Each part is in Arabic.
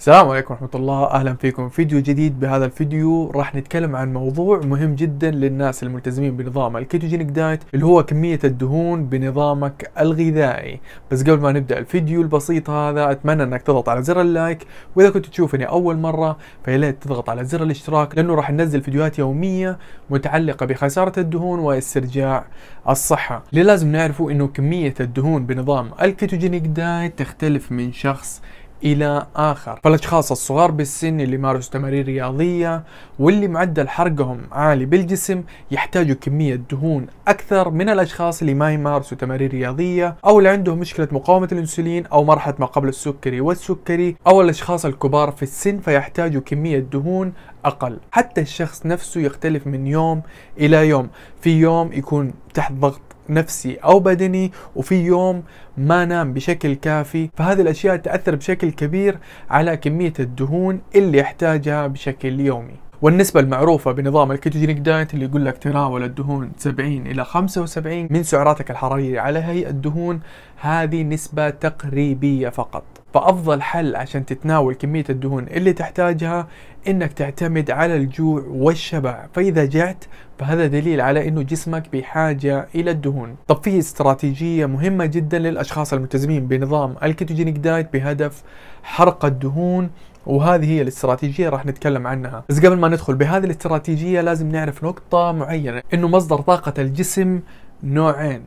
السلام عليكم ورحمة الله أهلا فيكم فيديو جديد بهذا الفيديو راح نتكلم عن موضوع مهم جدا للناس الملتزمين بنظام الكيتوجينيك دايت اللي هو كمية الدهون بنظامك الغذائي بس قبل ما نبدأ الفيديو البسيط هذا أتمنى أنك تضغط على زر اللايك وإذا كنت تشوفني أول مرة فيا ليت تضغط على زر الاشتراك لأنه راح ننزل فيديوهات يومية متعلقة بخسارة الدهون واسترجاع الصحة اللي لازم نعرفه أنه كمية الدهون بنظام الكيتوجينيك دايت تختلف من شخص إلى آخر فالأشخاص الصغار بالسن اللي مارسوا تمارين رياضية واللي معدل حرقهم عالي بالجسم يحتاجوا كمية دهون أكثر من الأشخاص اللي ما يمارسوا تمارين رياضية أو اللي عندهم مشكلة مقاومة الأنسولين أو مرحلة ما قبل السكري والسكري أو الأشخاص الكبار في السن فيحتاجوا كمية دهون أقل حتى الشخص نفسه يختلف من يوم إلى يوم في يوم يكون تحت ضغط نفسي او بدني وفي يوم ما نام بشكل كافي فهذه الاشياء تاثر بشكل كبير على كميه الدهون اللي يحتاجها بشكل يومي والنسبة المعروفة بنظام الكيتوجينيك دايت اللي يقول لك تناول الدهون 70 إلى 75 من سعراتك الحرارية على هيئة الدهون هذه نسبة تقريبية فقط فأفضل حل عشان تتناول كمية الدهون اللي تحتاجها انك تعتمد على الجوع والشبع فاذا جعت فهذا دليل على انه جسمك بحاجه الى الدهون طب في استراتيجيه مهمه جدا للاشخاص الملتزمين بنظام الكيتوجينيك دايت بهدف حرق الدهون وهذه هي الاستراتيجيه راح نتكلم عنها بس قبل ما ندخل بهذه الاستراتيجيه لازم نعرف نقطه معينه انه مصدر طاقه الجسم نوعين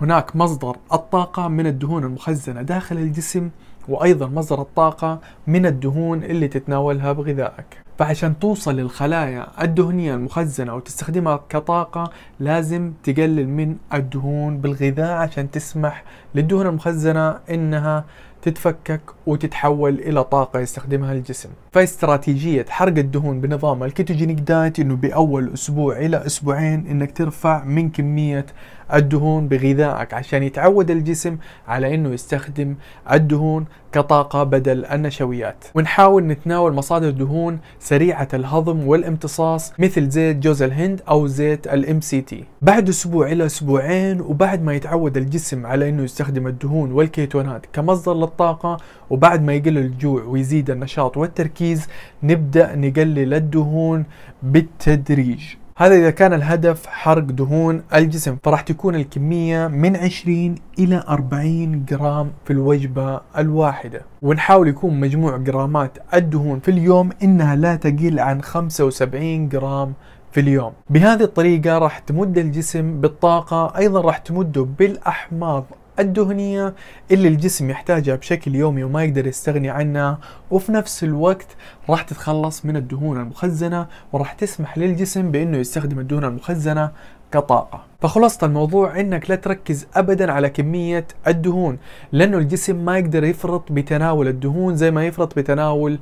هناك مصدر الطاقه من الدهون المخزنه داخل الجسم وأيضا مصدر الطاقة من الدهون اللي تتناولها بغذائك فعشان توصل للخلايا الدهنية المخزنة وتستخدمها كطاقة لازم تقلل من الدهون بالغذاء عشان تسمح للدهون المخزنة انها تتفكك وتتحول الى طاقه يستخدمها الجسم فاستراتيجيه حرق الدهون بنظام الكيتوجينيك دايت انه باول اسبوع الى اسبوعين انك ترفع من كميه الدهون بغذائك عشان يتعود الجسم على انه يستخدم الدهون كطاقه بدل النشويات ونحاول نتناول مصادر دهون سريعة الهضم والامتصاص مثل زيت جوز الهند أو زيت الام سي تي بعد أسبوع إلى أسبوعين وبعد ما يتعود الجسم على أنه يستخدم الدهون والكيتونات كمصدر للطاقة وبعد ما يقل الجوع ويزيد النشاط والتركيز نبدأ نقلل الدهون بالتدريج هذا إذا كان الهدف حرق دهون الجسم فراح تكون الكمية من 20 إلى 40 جرام في الوجبة الواحدة ونحاول يكون مجموع جرامات الدهون في اليوم إنها لا تقل عن 75 جرام في اليوم بهذه الطريقة راح تمد الجسم بالطاقة أيضا راح تمده بالأحماض الدهنية اللي الجسم يحتاجها بشكل يومي وما يقدر يستغني عنها وفي نفس الوقت راح تتخلص من الدهون المخزنة وراح تسمح للجسم بأنه يستخدم الدهون المخزنة كطاقة فخلاصة الموضوع انك لا تركز ابدا على كمية الدهون لانه الجسم ما يقدر يفرط بتناول الدهون زي ما يفرط بتناول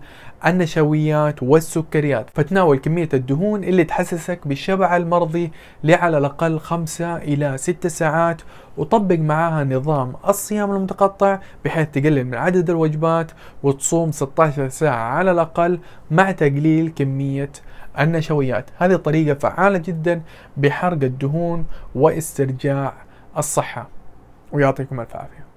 النشويات والسكريات فتناول كمية الدهون اللي تحسسك بالشبع المرضي لعلى الاقل خمسة الى ستة ساعات وطبق معاها نظام الصيام المتقطع بحيث تقلل من عدد الوجبات وتصوم 16 ساعة على الاقل مع تقليل كمية النشويات هذه طريقة فعالة جدا بحرق الدهون واسترجاع الصحه ويعطيكم الف عافيه